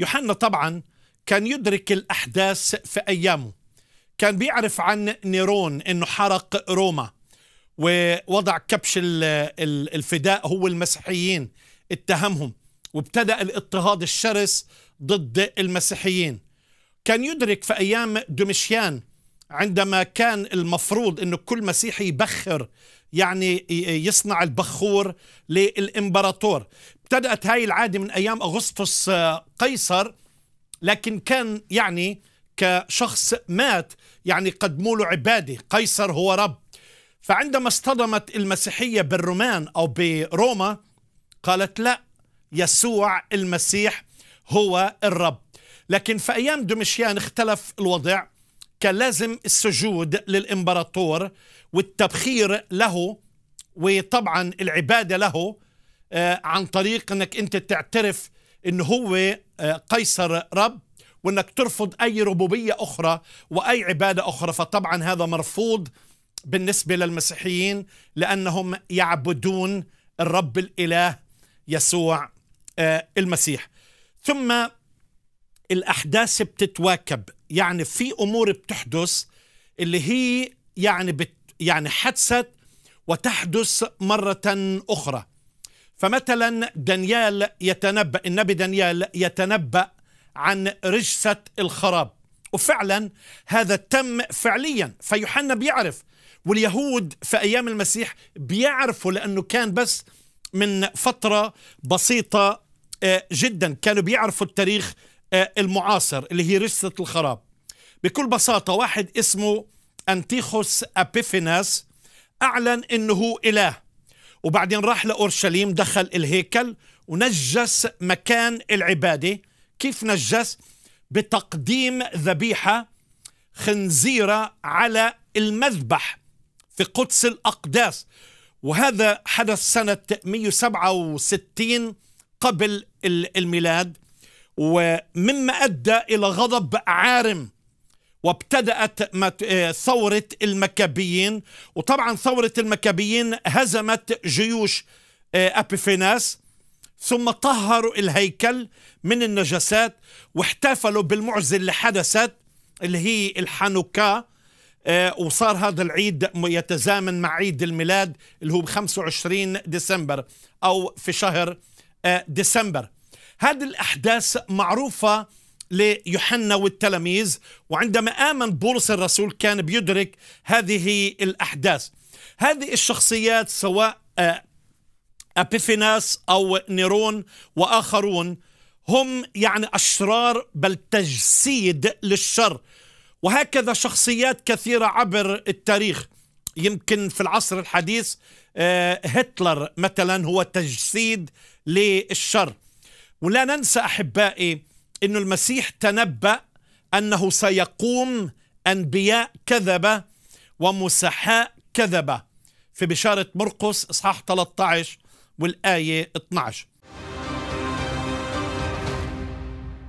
يوحنا طبعا كان يدرك الأحداث في أيامه كان بيعرف عن نيرون أنه حرق روما ووضع كبش الفداء هو المسيحيين اتهمهم وابتدأ الاضطهاد الشرس ضد المسيحيين كان يدرك في أيام دومشيان عندما كان المفروض أن كل مسيحي يبخر يعني يصنع البخور للإمبراطور ابتدأت هاي العادة من أيام أغسطس آه، قيصر لكن كان يعني كشخص مات يعني قدموا له عبادة قيصر هو رب فعندما اصطدمت المسيحية بالرومان أو بروما قالت لا يسوع المسيح هو الرب لكن في أيام دومشيان اختلف الوضع كان لازم السجود للإمبراطور والتبخير له وطبعا العبادة له آه، عن طريق أنك أنت تعترف أنه هو آه، قيصر رب وأنك ترفض أي ربوبية أخرى وأي عبادة أخرى فطبعا هذا مرفوض بالنسبة للمسيحيين لأنهم يعبدون الرب الإله يسوع آه، المسيح ثم الأحداث بتتواكب يعني في أمور بتحدث اللي هي يعني بت يعني حدثت وتحدث مرة أخرى فمثلا دانيال يتنبأ النبي دانيال يتنبأ عن رجسة الخراب وفعلا هذا تم فعليا فيوحنا بيعرف واليهود في أيام المسيح بيعرفوا لأنه كان بس من فترة بسيطة آه، جدا كانوا بيعرفوا التاريخ آه، المعاصر اللي هي رشة الخراب بكل بساطة واحد اسمه أنتيخوس أبيفيناس أعلن أنه هو إله وبعدين راح لأورشليم دخل الهيكل ونجس مكان العبادة كيف نجس؟ بتقديم ذبيحة خنزيرة على المذبح في قدس الأقداس وهذا حدث سنة 167 قبل الميلاد ومما أدى إلى غضب عارم وابتدأت آه، ثورة المكابيين وطبعا ثورة المكابيين هزمت جيوش آه، أبيفيناس ثم طهروا الهيكل من النجاسات واحتفلوا بالمعزة اللي حدثت اللي هي الحانوكا آه، وصار هذا العيد يتزامن مع عيد الميلاد اللي هو ب 25 ديسمبر أو في شهر ديسمبر هذه الأحداث معروفة ليوحنا والتلاميذ وعندما آمن بولس الرسول كان بيدرك هذه الأحداث هذه الشخصيات سواء آه، أبيفيناس أو نيرون وآخرون هم يعني أشرار بل تجسيد للشر وهكذا شخصيات كثيرة عبر التاريخ يمكن في العصر الحديث آه، هتلر مثلا هو تجسيد للشر ولا ننسى أحبائي أن المسيح تنبأ أنه سيقوم أنبياء كذبة ومسحاء كذبة في بشارة مرقس إصحاح 13 والآية 12